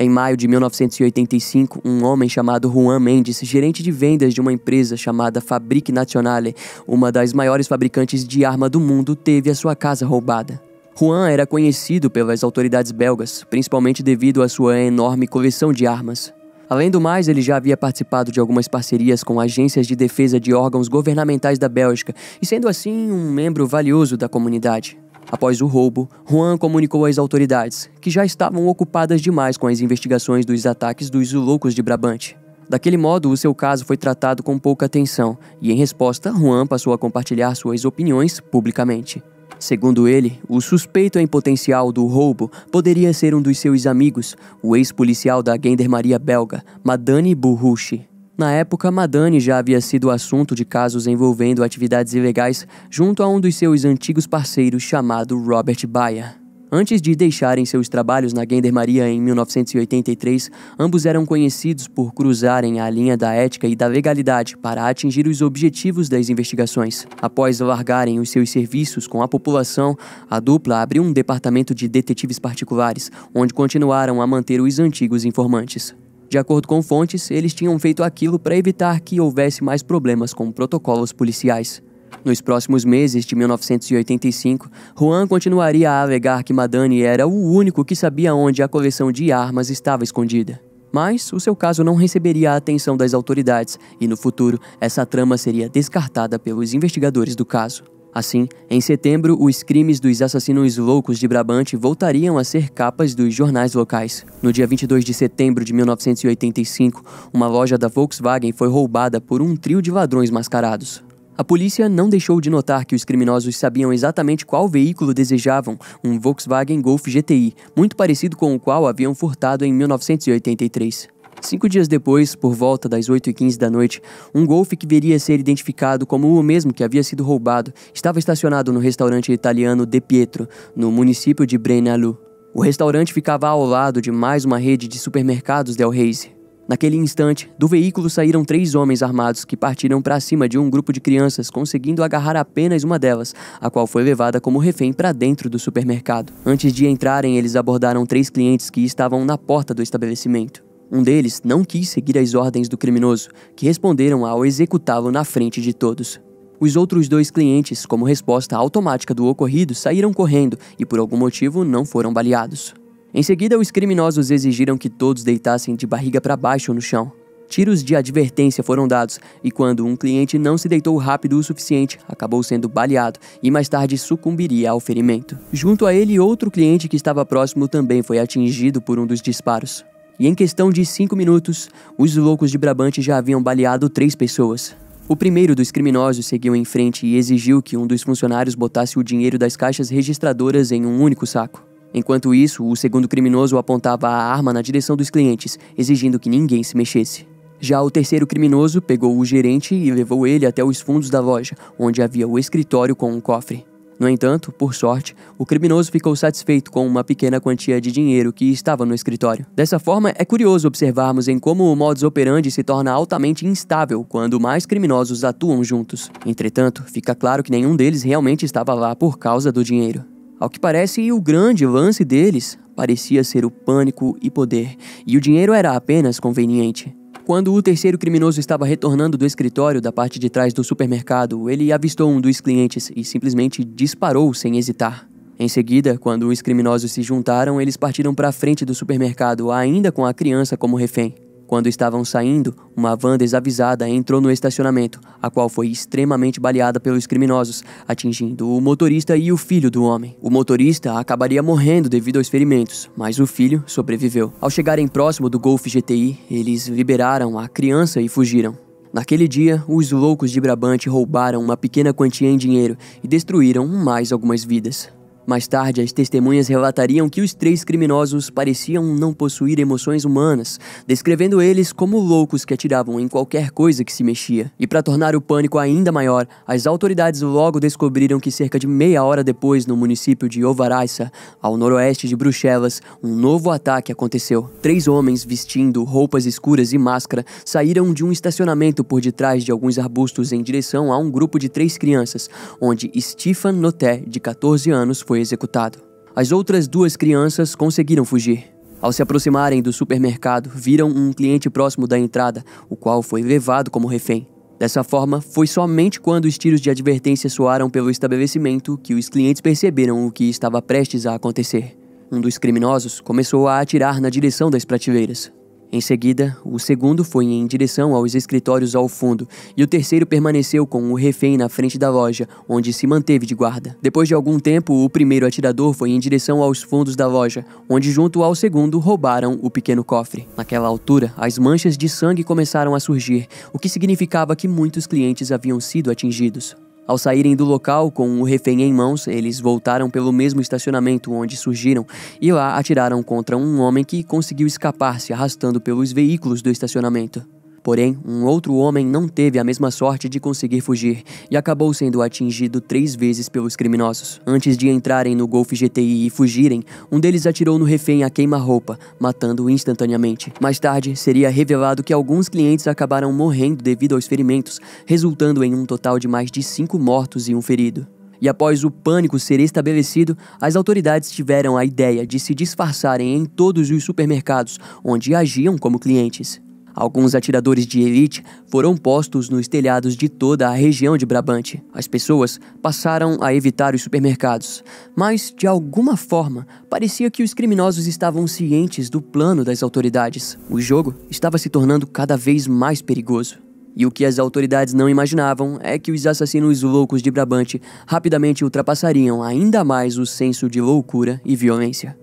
Em maio de 1985, um homem chamado Juan Mendes, gerente de vendas de uma empresa chamada Fabrique Nationale, uma das maiores fabricantes de arma do mundo, teve a sua casa roubada. Juan era conhecido pelas autoridades belgas, principalmente devido à sua enorme coleção de armas. Além do mais, ele já havia participado de algumas parcerias com agências de defesa de órgãos governamentais da Bélgica e, sendo assim, um membro valioso da comunidade. Após o roubo, Juan comunicou às autoridades, que já estavam ocupadas demais com as investigações dos ataques dos loucos de Brabante. Daquele modo, o seu caso foi tratado com pouca atenção, e em resposta, Juan passou a compartilhar suas opiniões publicamente. Segundo ele, o suspeito em potencial do roubo poderia ser um dos seus amigos, o ex-policial da gendarmeria belga, Madani Burruchi. Na época, Madani já havia sido assunto de casos envolvendo atividades ilegais junto a um dos seus antigos parceiros chamado Robert Baia. Antes de deixarem seus trabalhos na Gender Maria em 1983, ambos eram conhecidos por cruzarem a linha da ética e da legalidade para atingir os objetivos das investigações. Após largarem os seus serviços com a população, a dupla abriu um departamento de detetives particulares, onde continuaram a manter os antigos informantes. De acordo com fontes, eles tinham feito aquilo para evitar que houvesse mais problemas com protocolos policiais. Nos próximos meses de 1985, Juan continuaria a alegar que Madani era o único que sabia onde a coleção de armas estava escondida. Mas o seu caso não receberia a atenção das autoridades e, no futuro, essa trama seria descartada pelos investigadores do caso. Assim, em setembro, os crimes dos assassinos loucos de Brabante voltariam a ser capas dos jornais locais. No dia 22 de setembro de 1985, uma loja da Volkswagen foi roubada por um trio de ladrões mascarados. A polícia não deixou de notar que os criminosos sabiam exatamente qual veículo desejavam, um Volkswagen Golf GTI, muito parecido com o qual haviam furtado em 1983. Cinco dias depois, por volta das 8h15 da noite, um Golf que viria a ser identificado como o mesmo que havia sido roubado estava estacionado no restaurante italiano De Pietro, no município de Brenalu. O restaurante ficava ao lado de mais uma rede de supermercados Del Reise. Naquele instante, do veículo saíram três homens armados que partiram para cima de um grupo de crianças, conseguindo agarrar apenas uma delas, a qual foi levada como refém para dentro do supermercado. Antes de entrarem, eles abordaram três clientes que estavam na porta do estabelecimento. Um deles não quis seguir as ordens do criminoso, que responderam ao executá-lo na frente de todos. Os outros dois clientes, como resposta automática do ocorrido, saíram correndo e por algum motivo não foram baleados. Em seguida, os criminosos exigiram que todos deitassem de barriga para baixo no chão. Tiros de advertência foram dados, e quando um cliente não se deitou rápido o suficiente, acabou sendo baleado e mais tarde sucumbiria ao ferimento. Junto a ele, outro cliente que estava próximo também foi atingido por um dos disparos. E em questão de cinco minutos, os loucos de Brabante já haviam baleado três pessoas. O primeiro dos criminosos seguiu em frente e exigiu que um dos funcionários botasse o dinheiro das caixas registradoras em um único saco. Enquanto isso, o segundo criminoso apontava a arma na direção dos clientes, exigindo que ninguém se mexesse. Já o terceiro criminoso pegou o gerente e levou ele até os fundos da loja, onde havia o escritório com um cofre. No entanto, por sorte, o criminoso ficou satisfeito com uma pequena quantia de dinheiro que estava no escritório. Dessa forma, é curioso observarmos em como o modus operandi se torna altamente instável quando mais criminosos atuam juntos. Entretanto, fica claro que nenhum deles realmente estava lá por causa do dinheiro. Ao que parece, o grande lance deles parecia ser o pânico e poder, e o dinheiro era apenas conveniente. Quando o terceiro criminoso estava retornando do escritório da parte de trás do supermercado, ele avistou um dos clientes e simplesmente disparou sem hesitar. Em seguida, quando os criminosos se juntaram, eles partiram para a frente do supermercado, ainda com a criança como refém. Quando estavam saindo, uma van desavisada entrou no estacionamento, a qual foi extremamente baleada pelos criminosos, atingindo o motorista e o filho do homem. O motorista acabaria morrendo devido aos ferimentos, mas o filho sobreviveu. Ao chegarem próximo do Golf GTI, eles liberaram a criança e fugiram. Naquele dia, os loucos de Brabante roubaram uma pequena quantia em dinheiro e destruíram mais algumas vidas. Mais tarde, as testemunhas relatariam que os três criminosos pareciam não possuir emoções humanas, descrevendo eles como loucos que atiravam em qualquer coisa que se mexia. E para tornar o pânico ainda maior, as autoridades logo descobriram que cerca de meia hora depois, no município de Ovaraissa, ao noroeste de Bruxelas, um novo ataque aconteceu. Três homens vestindo roupas escuras e máscara saíram de um estacionamento por detrás de alguns arbustos em direção a um grupo de três crianças, onde Stefan Noté, de 14 anos, foi foi executado. As outras duas crianças conseguiram fugir. Ao se aproximarem do supermercado, viram um cliente próximo da entrada, o qual foi levado como refém. Dessa forma, foi somente quando os tiros de advertência soaram pelo estabelecimento que os clientes perceberam o que estava prestes a acontecer. Um dos criminosos começou a atirar na direção das prateleiras, em seguida, o segundo foi em direção aos escritórios ao fundo e o terceiro permaneceu com o refém na frente da loja, onde se manteve de guarda. Depois de algum tempo, o primeiro atirador foi em direção aos fundos da loja, onde, junto ao segundo, roubaram o pequeno cofre. Naquela altura, as manchas de sangue começaram a surgir, o que significava que muitos clientes haviam sido atingidos. Ao saírem do local com o refém em mãos, eles voltaram pelo mesmo estacionamento onde surgiram e lá atiraram contra um homem que conseguiu escapar se arrastando pelos veículos do estacionamento. Porém, um outro homem não teve a mesma sorte de conseguir fugir e acabou sendo atingido três vezes pelos criminosos. Antes de entrarem no Golf GTI e fugirem, um deles atirou no refém a queima-roupa, matando-o instantaneamente. Mais tarde, seria revelado que alguns clientes acabaram morrendo devido aos ferimentos, resultando em um total de mais de cinco mortos e um ferido. E após o pânico ser estabelecido, as autoridades tiveram a ideia de se disfarçarem em todos os supermercados onde agiam como clientes. Alguns atiradores de elite foram postos nos telhados de toda a região de Brabante. As pessoas passaram a evitar os supermercados, mas de alguma forma parecia que os criminosos estavam cientes do plano das autoridades. O jogo estava se tornando cada vez mais perigoso. E o que as autoridades não imaginavam é que os assassinos loucos de Brabante rapidamente ultrapassariam ainda mais o senso de loucura e violência.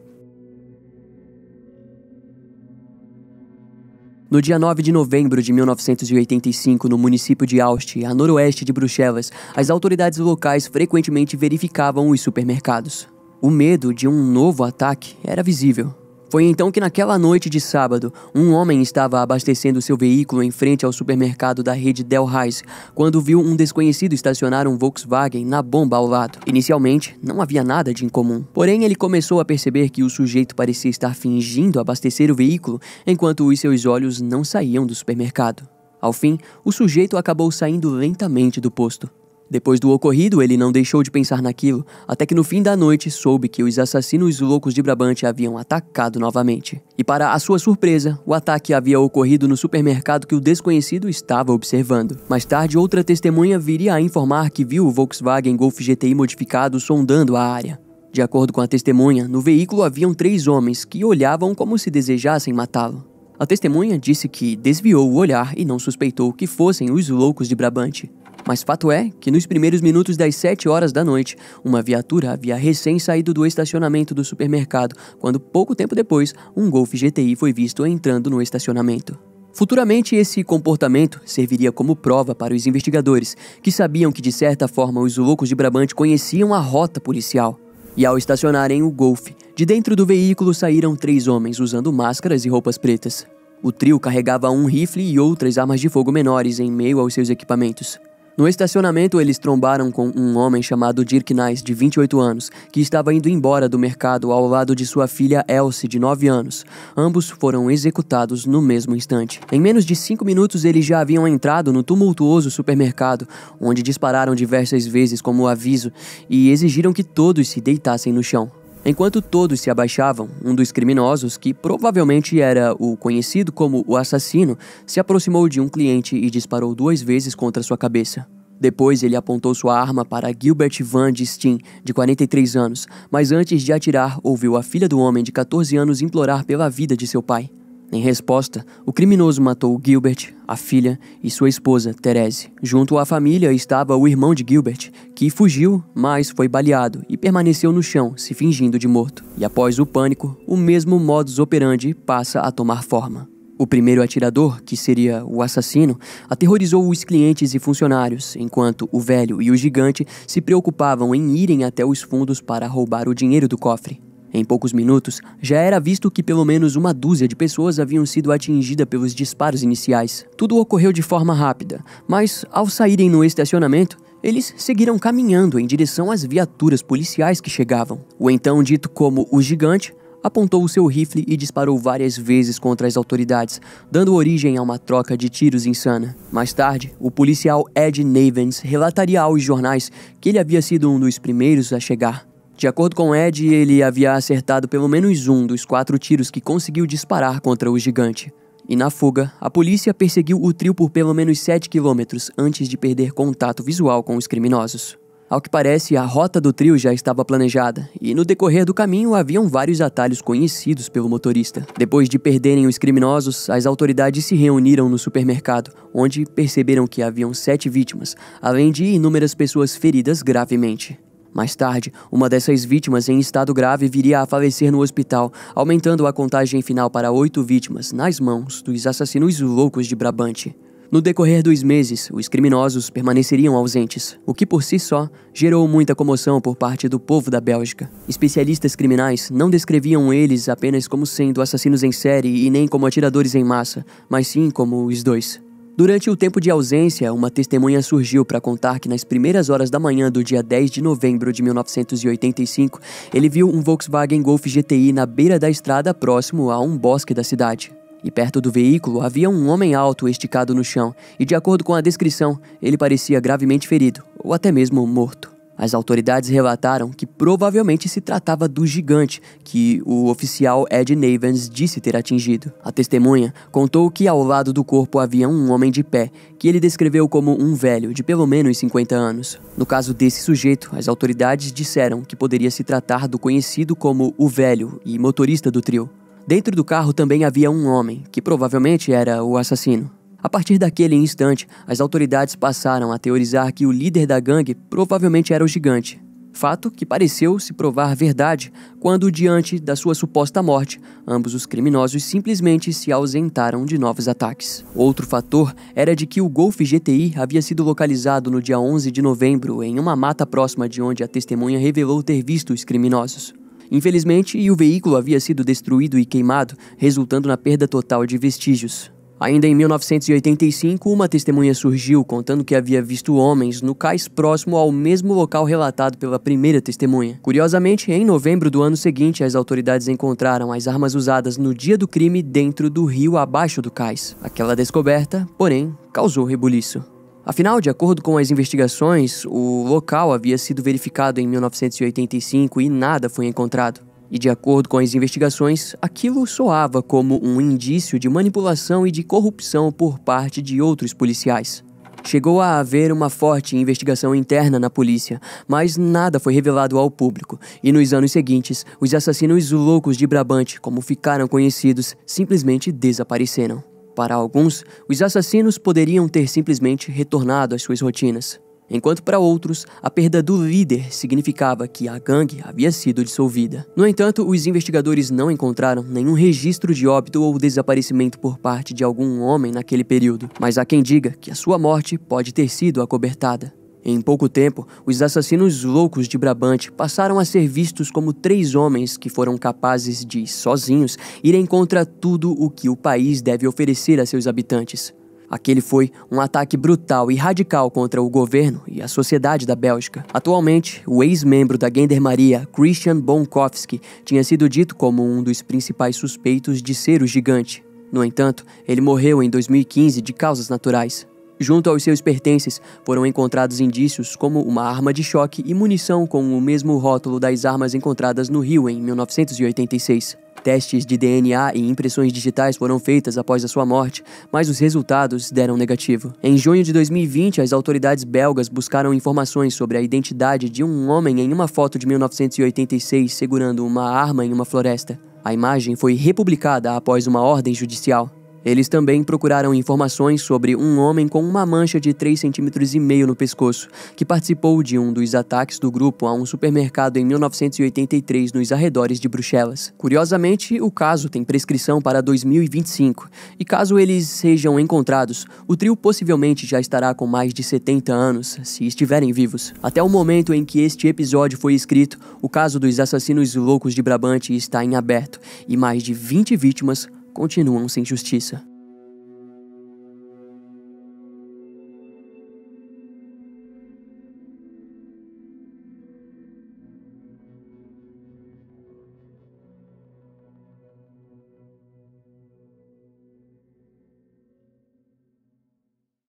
No dia 9 de novembro de 1985, no município de Aust, a noroeste de Bruxelas, as autoridades locais frequentemente verificavam os supermercados. O medo de um novo ataque era visível. Foi então que naquela noite de sábado, um homem estava abastecendo seu veículo em frente ao supermercado da rede Delhaize, quando viu um desconhecido estacionar um Volkswagen na bomba ao lado. Inicialmente, não havia nada de incomum. Porém, ele começou a perceber que o sujeito parecia estar fingindo abastecer o veículo, enquanto os seus olhos não saíam do supermercado. Ao fim, o sujeito acabou saindo lentamente do posto. Depois do ocorrido, ele não deixou de pensar naquilo, até que no fim da noite soube que os assassinos loucos de Brabante haviam atacado novamente. E para a sua surpresa, o ataque havia ocorrido no supermercado que o desconhecido estava observando. Mais tarde, outra testemunha viria a informar que viu o Volkswagen Golf GTI modificado sondando a área. De acordo com a testemunha, no veículo haviam três homens que olhavam como se desejassem matá-lo. A testemunha disse que desviou o olhar e não suspeitou que fossem os loucos de Brabante. Mas fato é que nos primeiros minutos das 7 horas da noite, uma viatura havia recém saído do estacionamento do supermercado, quando pouco tempo depois, um Golf GTI foi visto entrando no estacionamento. Futuramente, esse comportamento serviria como prova para os investigadores, que sabiam que de certa forma os loucos de Brabante conheciam a rota policial. E ao estacionarem o Golf, de dentro do veículo saíram três homens usando máscaras e roupas pretas. O trio carregava um rifle e outras armas de fogo menores em meio aos seus equipamentos. No estacionamento, eles trombaram com um homem chamado Dirk Nice, de 28 anos, que estava indo embora do mercado ao lado de sua filha Elsie, de 9 anos. Ambos foram executados no mesmo instante. Em menos de 5 minutos, eles já haviam entrado no tumultuoso supermercado, onde dispararam diversas vezes como aviso e exigiram que todos se deitassem no chão. Enquanto todos se abaixavam, um dos criminosos, que provavelmente era o conhecido como o assassino, se aproximou de um cliente e disparou duas vezes contra sua cabeça. Depois ele apontou sua arma para Gilbert Van Steen, de 43 anos, mas antes de atirar, ouviu a filha do homem de 14 anos implorar pela vida de seu pai. Em resposta, o criminoso matou Gilbert, a filha e sua esposa, Therese. Junto à família estava o irmão de Gilbert, que fugiu, mas foi baleado e permaneceu no chão, se fingindo de morto. E após o pânico, o mesmo modus operandi passa a tomar forma. O primeiro atirador, que seria o assassino, aterrorizou os clientes e funcionários, enquanto o velho e o gigante se preocupavam em irem até os fundos para roubar o dinheiro do cofre. Em poucos minutos, já era visto que pelo menos uma dúzia de pessoas haviam sido atingidas pelos disparos iniciais. Tudo ocorreu de forma rápida, mas ao saírem no estacionamento, eles seguiram caminhando em direção às viaturas policiais que chegavam. O então dito como o gigante apontou o seu rifle e disparou várias vezes contra as autoridades, dando origem a uma troca de tiros insana. Mais tarde, o policial Ed Navens relataria aos jornais que ele havia sido um dos primeiros a chegar. De acordo com Ed, ele havia acertado pelo menos um dos quatro tiros que conseguiu disparar contra o gigante. E na fuga, a polícia perseguiu o trio por pelo menos 7 quilômetros antes de perder contato visual com os criminosos. Ao que parece, a rota do trio já estava planejada, e no decorrer do caminho haviam vários atalhos conhecidos pelo motorista. Depois de perderem os criminosos, as autoridades se reuniram no supermercado, onde perceberam que haviam sete vítimas, além de inúmeras pessoas feridas gravemente. Mais tarde, uma dessas vítimas em estado grave viria a falecer no hospital, aumentando a contagem final para oito vítimas nas mãos dos assassinos loucos de Brabante. No decorrer dos meses, os criminosos permaneceriam ausentes, o que por si só gerou muita comoção por parte do povo da Bélgica. Especialistas criminais não descreviam eles apenas como sendo assassinos em série e nem como atiradores em massa, mas sim como os dois. Durante o tempo de ausência, uma testemunha surgiu para contar que nas primeiras horas da manhã do dia 10 de novembro de 1985, ele viu um Volkswagen Golf GTI na beira da estrada próximo a um bosque da cidade. E perto do veículo havia um homem alto esticado no chão, e de acordo com a descrição, ele parecia gravemente ferido, ou até mesmo morto. As autoridades relataram que provavelmente se tratava do gigante que o oficial Ed Navens disse ter atingido. A testemunha contou que ao lado do corpo havia um homem de pé, que ele descreveu como um velho de pelo menos 50 anos. No caso desse sujeito, as autoridades disseram que poderia se tratar do conhecido como o velho e motorista do trio. Dentro do carro também havia um homem, que provavelmente era o assassino. A partir daquele instante, as autoridades passaram a teorizar que o líder da gangue provavelmente era o gigante. Fato que pareceu se provar verdade quando, diante da sua suposta morte, ambos os criminosos simplesmente se ausentaram de novos ataques. Outro fator era de que o Golf GTI havia sido localizado no dia 11 de novembro em uma mata próxima de onde a testemunha revelou ter visto os criminosos. Infelizmente, o veículo havia sido destruído e queimado, resultando na perda total de vestígios. Ainda em 1985, uma testemunha surgiu contando que havia visto homens no cais próximo ao mesmo local relatado pela primeira testemunha. Curiosamente, em novembro do ano seguinte, as autoridades encontraram as armas usadas no dia do crime dentro do rio abaixo do cais. Aquela descoberta, porém, causou rebuliço. Afinal, de acordo com as investigações, o local havia sido verificado em 1985 e nada foi encontrado e, de acordo com as investigações, aquilo soava como um indício de manipulação e de corrupção por parte de outros policiais. Chegou a haver uma forte investigação interna na polícia, mas nada foi revelado ao público, e nos anos seguintes, os assassinos loucos de Brabante, como ficaram conhecidos, simplesmente desapareceram. Para alguns, os assassinos poderiam ter simplesmente retornado às suas rotinas enquanto para outros a perda do líder significava que a gangue havia sido dissolvida. No entanto, os investigadores não encontraram nenhum registro de óbito ou desaparecimento por parte de algum homem naquele período, mas há quem diga que a sua morte pode ter sido acobertada. Em pouco tempo, os assassinos loucos de Brabante passaram a ser vistos como três homens que foram capazes de, sozinhos, irem contra tudo o que o país deve oferecer a seus habitantes. Aquele foi um ataque brutal e radical contra o governo e a sociedade da Bélgica. Atualmente, o ex-membro da Gendarmeria, Christian Bonkowski, tinha sido dito como um dos principais suspeitos de ser o gigante. No entanto, ele morreu em 2015 de causas naturais. Junto aos seus pertences, foram encontrados indícios como uma arma de choque e munição com o mesmo rótulo das armas encontradas no Rio em 1986. Testes de DNA e impressões digitais foram feitas após a sua morte, mas os resultados deram negativo. Em junho de 2020, as autoridades belgas buscaram informações sobre a identidade de um homem em uma foto de 1986 segurando uma arma em uma floresta. A imagem foi republicada após uma ordem judicial. Eles também procuraram informações sobre um homem com uma mancha de 3,5 cm no pescoço, que participou de um dos ataques do grupo a um supermercado em 1983 nos arredores de Bruxelas. Curiosamente, o caso tem prescrição para 2025, e caso eles sejam encontrados, o trio possivelmente já estará com mais de 70 anos, se estiverem vivos. Até o momento em que este episódio foi escrito, o caso dos assassinos loucos de Brabante está em aberto, e mais de 20 vítimas continuam sem justiça.